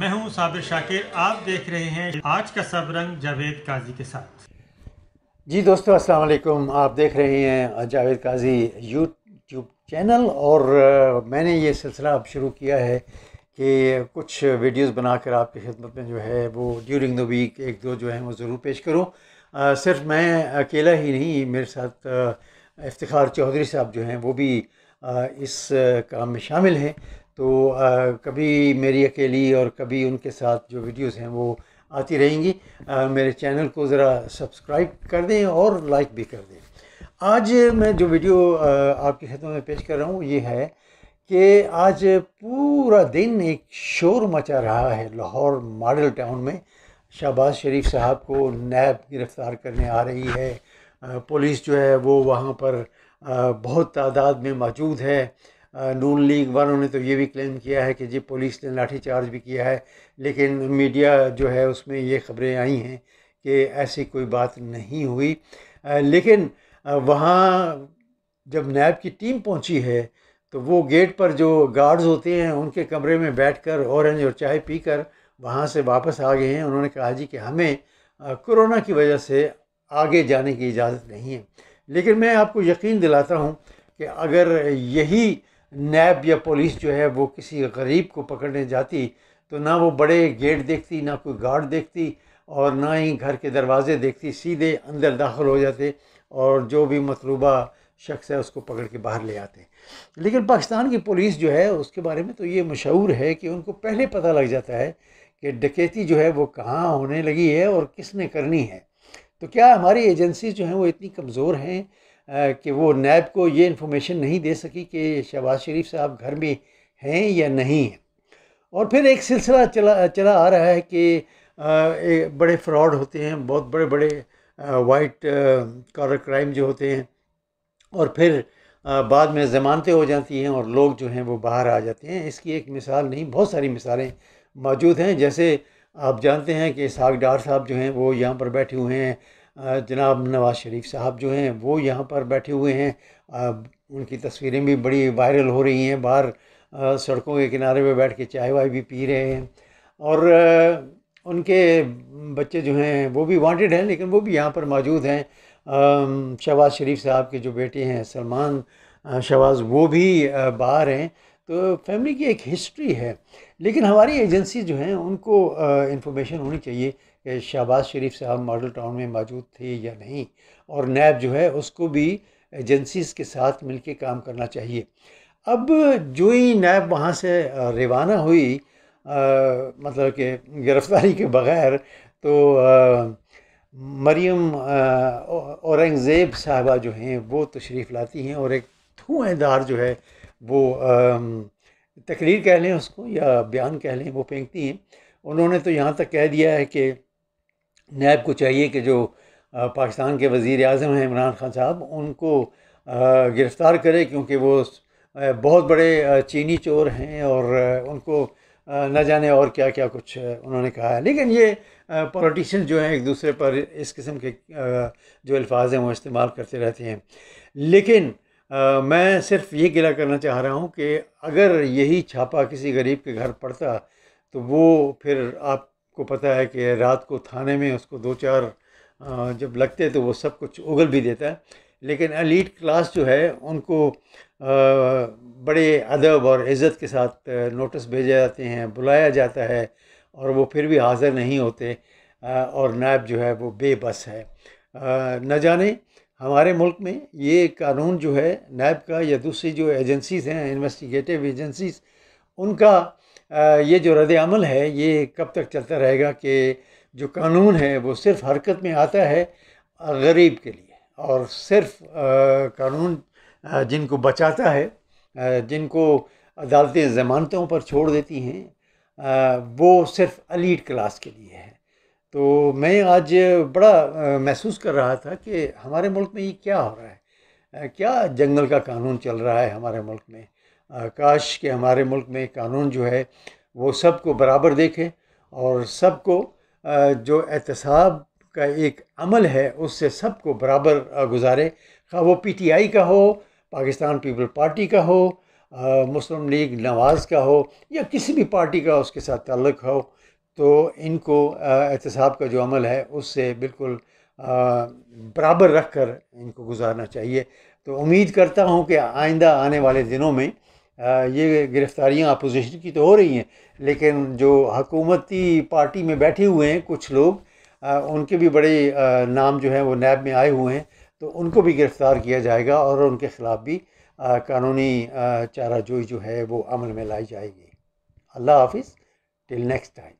मैं हूं साबिर शाकिर आप देख रहे हैं आज का सब रंग जावेद काजी के साथ जी दोस्तों अस्सलाम वालेकुम आप देख रहे हैं जावेद काजी यूट्यूब चैनल और मैंने ये सिलसिला अब शुरू किया है कि कुछ वीडियोस बनाकर आपकी खिदमत में जो है वो ड्यूरिंग द वीक एक दो जो है वो ज़रूर पेश करूँ सिर्फ मैं अकेला ही नहीं मेरे साथ इफ्तार चौधरी साहब जो हैं वो भी इस काम में शामिल हैं तो आ, कभी मेरी अकेली और कभी उनके साथ जो वीडियोस हैं वो आती रहेंगी आ, मेरे चैनल को ज़रा सब्सक्राइब कर दें और लाइक भी कर दें आज मैं जो वीडियो आपके आपकी में पेश कर रहा हूँ ये है कि आज पूरा दिन एक शोर मचा रहा है लाहौर मॉडल टाउन में शहबाज शरीफ साहब को नैब गिरफ़्तार करने आ रही है पुलिस जो है वो वहाँ पर बहुत तादाद में मौजूद है नून लीग वालों ने तो ये भी क्लेम किया है कि जी पुलिस ने लाठीचार्ज भी किया है लेकिन मीडिया जो है उसमें ये खबरें आई हैं कि ऐसी कोई बात नहीं हुई लेकिन वहाँ जब नैब की टीम पहुँची है तो वो गेट पर जो गार्ड्स होते हैं उनके कमरे में बैठकर ऑरेंज और चाय पीकर वहाँ से वापस आ गए हैं उन्होंने कहा जी कि हमें कोरोना की वजह से आगे जाने की इजाज़त नहीं है लेकिन मैं आपको यकीन दिलाता हूँ कि अगर यही नैब या पुलिस जो है वो किसी गरीब को पकड़ने जाती तो ना वो बड़े गेट देखती ना कोई गार्ड देखती और ना ही घर के दरवाजे देखती सीधे अंदर दाखिल हो जाते और जो भी मतलूबा शख्स है उसको पकड़ के बाहर ले आते लेकिन पाकिस्तान की पुलिस जो है उसके बारे में तो ये मशहूर है कि उनको पहले पता लग जाता है कि डकैती जो है वो कहाँ होने लगी है और किसने करनी है तो क्या हमारी एजेंसी जो हैं वो इतनी कमज़ोर हैं कि वो नैब को ये इन्फॉर्मेशन नहीं दे सकी कि शहबाज शरीफ साहब घर में हैं या नहीं हैं और फिर एक सिलसिला चला चला आ रहा है कि बड़े फ्रॉड होते हैं बहुत बड़े बड़े वाइट कॉलर क्राइम जो होते हैं और फिर बाद में ज़मानतें हो जाती हैं और लोग जो हैं वो बाहर आ जाते हैं इसकी एक मिसाल नहीं बहुत सारी मिसालें मौजूद हैं जैसे आप जानते हैं कि साग डार साहब जो हैं वो यहाँ पर बैठे हुए हैं जनाब नवाज़ शरीफ साहब जो हैं वो यहाँ पर बैठे हुए हैं उनकी तस्वीरें भी बड़ी वायरल हो रही हैं बाहर सड़कों के किनारे पर बैठ के चाय वाय भी पी रहे हैं और उनके बच्चे जो हैं वो भी वांटेड हैं लेकिन वो भी यहाँ पर मौजूद हैं शहबाज शरीफ साहब के जो बेटे हैं सलमान शहबाज वो भी बाहर हैं तो फैमिली की एक हिस्ट्री है लेकिन हमारी एजेंसी जो हैं उनको इन्फॉर्मेशन होनी चाहिए कि शहबाज शरीफ साहब मॉडल टाउन में मौजूद थे या नहीं और नैब जो है उसको भी एजेंसीज़ के साथ मिलके काम करना चाहिए अब जो ही नैब वहाँ से रवाना हुई आ, मतलब कि गिरफ़्तारी के बगैर तो आ, मरियम औरंगज़ेब साहबा जो हैं वो तशरीफ़ लाती हैं और एक धुएँदार जो है वो तकरीर कह लें उसको या बयान कह लें वो फेंकती हैं उन्होंने तो यहाँ तक कह दिया है कि नैब को चाहिए कि जो पाकिस्तान के वज़ी अजम हैं इमरान खान साहब उनको गिरफ़्तार करें क्योंकि वो बहुत बड़े चीनी चोर हैं और उनको न जाने और क्या क्या कुछ उन्होंने कहा है लेकिन ये पॉलिटिशियन जो हैं एक दूसरे पर इस किस्म के जो अल्फाज हैं वो इस्तेमाल करते रहते हैं लेकिन मैं सिर्फ ये गिला करना चाह रहा हूँ कि अगर यही छापा किसी गरीब के घर पड़ता तो वो फिर आपको पता है कि रात को थाने में उसको दो चार जब लगते तो वो सब कुछ उगल भी देता है लेकिन अलीट क्लास जो है उनको बड़े अदब और इज़्ज़त के साथ नोटिस भेजे जाते हैं बुलाया जाता है और वो फिर भी हाज़िर नहीं होते और नायब जो है वो बेबस है न जाने हमारे मुल्क में ये कानून जो है नैब का या दूसरी जो एजेंसीज़ हैं इन्वेस्टिगेटिव एजेंसीज़ उनका ये जो रद्द अमल है ये कब तक चलता रहेगा कि जो कानून है वो सिर्फ हरकत में आता है गरीब के लिए और सिर्फ कानून जिनको बचाता है जिनको अदालतें ज़मानतों पर छोड़ देती हैं वो सिर्फ अलीट क्लास के लिए है तो मैं आज बड़ा महसूस कर रहा था कि हमारे मुल्क में ये क्या हो रहा है क्या जंगल का कानून चल रहा है हमारे मुल्क में काश के हमारे मुल्क में कानून जो है वो सबको बराबर देखे और सबको जो एहतसाब का एक अमल है उससे सबको बराबर गुजारे खा वो पीटीआई का हो पाकिस्तान पीपल पार्टी का हो मुस्लिम लीग नवाज़ का हो या किसी भी पार्टी का उसके साथ ताल्लुक़ हो तो इनको एहतसाब का जो अमल है उससे बिल्कुल बराबर रख कर इनको गुजारना चाहिए तो उम्मीद करता हूँ कि आइंदा आने वाले दिनों में ये गिरफ़्तारियाँ अपोजिशन की तो हो रही हैं लेकिन जो हकूमती पार्टी में बैठे हुए हैं कुछ लोग उनके भी बड़े नाम जो हैं वो नैब में आए हुए हैं तो उनको भी गिरफ़्तार किया जाएगा और उनके ख़िलाफ़ भी कानूनी चाराजोई जो है वो अमल में लाई जाएगी अल्लाह हाफिज़ टिल नेक्स्ट टाइम